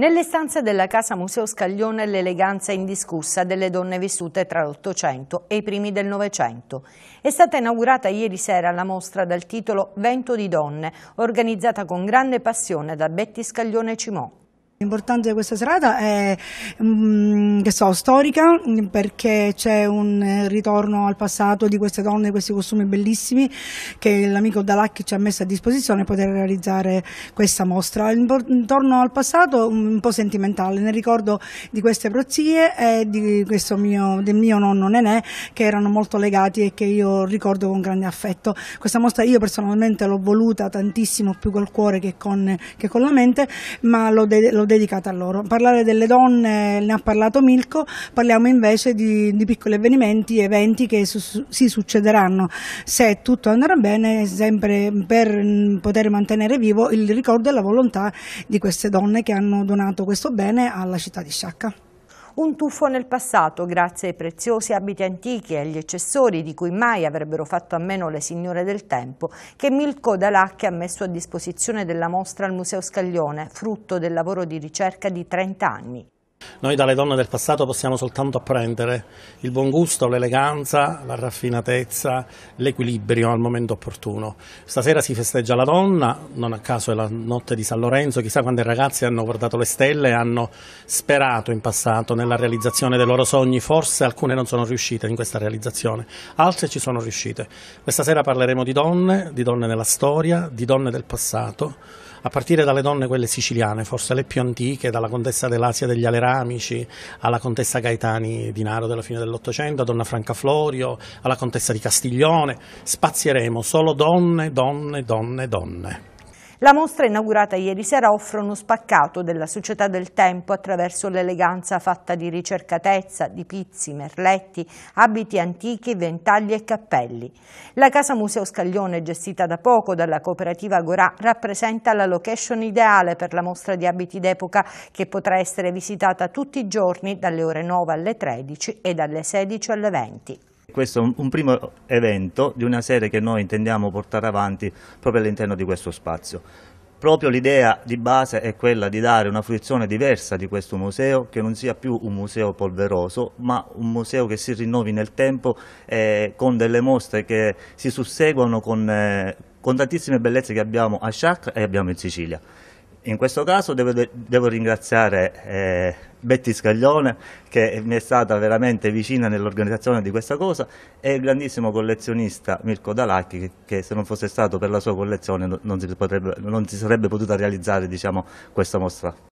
Nelle stanze della Casa Museo Scaglione l'eleganza indiscussa delle donne vissute tra l'Ottocento e i primi del Novecento. È stata inaugurata ieri sera la mostra dal titolo Vento di donne, organizzata con grande passione da Betty Scaglione Cimò. L'importante di questa serata è mm, che so, storica perché c'è un eh, ritorno al passato di queste donne, questi costumi bellissimi che l'amico Dalacchi ci ha messo a disposizione per poter realizzare questa mostra. Intorno al passato un po' sentimentale, nel ricordo di queste prozie e di questo mio, del mio nonno Nenè che erano molto legati e che io ricordo con grande affetto. Questa mostra io personalmente l'ho voluta tantissimo più col cuore che con, che con la mente, ma l'ho dedicata a loro. Parlare delle donne ne ha parlato Milko, parliamo invece di, di piccoli avvenimenti, eventi che su, si succederanno se tutto andrà bene, sempre per mm, poter mantenere vivo il ricordo e la volontà di queste donne che hanno donato questo bene alla città di Sciacca. Un tuffo nel passato, grazie ai preziosi abiti antichi e agli accessori di cui mai avrebbero fatto a meno le signore del tempo, che Milko Dalacchi ha messo a disposizione della mostra al Museo Scaglione, frutto del lavoro di ricerca di 30 anni. Noi dalle donne del passato possiamo soltanto apprendere il buon gusto, l'eleganza, la raffinatezza, l'equilibrio al momento opportuno. Stasera si festeggia la donna, non a caso è la notte di San Lorenzo, chissà quante ragazze hanno guardato le stelle e hanno sperato in passato nella realizzazione dei loro sogni, forse alcune non sono riuscite in questa realizzazione, altre ci sono riuscite. Questa sera parleremo di donne, di donne della storia, di donne del passato, a partire dalle donne quelle siciliane, forse le più antiche, dalla contessa dell'Asia degli Alerani, amici, alla contessa Gaetani di Naro della fine dell'Ottocento, a donna Franca Florio, alla contessa di Castiglione. Spazieremo solo donne, donne, donne, donne. La mostra inaugurata ieri sera offre uno spaccato della società del tempo attraverso l'eleganza fatta di ricercatezza, di pizzi, merletti, abiti antichi, ventagli e cappelli. La Casa Museo Scaglione, gestita da poco dalla cooperativa Gorà, rappresenta la location ideale per la mostra di abiti d'epoca che potrà essere visitata tutti i giorni dalle ore 9 alle 13 e dalle 16 alle 20. Questo è un, primo evento di una serie che noi intendiamo portare avanti proprio all'interno di questo spazio. Proprio l'idea di base è quella di dare una fruizione diversa di questo museo, che non sia più un museo polveroso, ma un museo che si rinnovi nel tempo eh, con delle mostre che si susseguono con, eh, con tantissime bellezze che abbiamo a Chartres e abbiamo in Sicilia. In questo caso devo, devo ringraziare eh, Betty Scaglione che mi è stata veramente vicina nell'organizzazione di questa cosa e il grandissimo collezionista Mirko Dalacchi che, che se non fosse stato per la sua collezione non si, potrebbe, non si sarebbe potuta realizzare diciamo, questa mostra.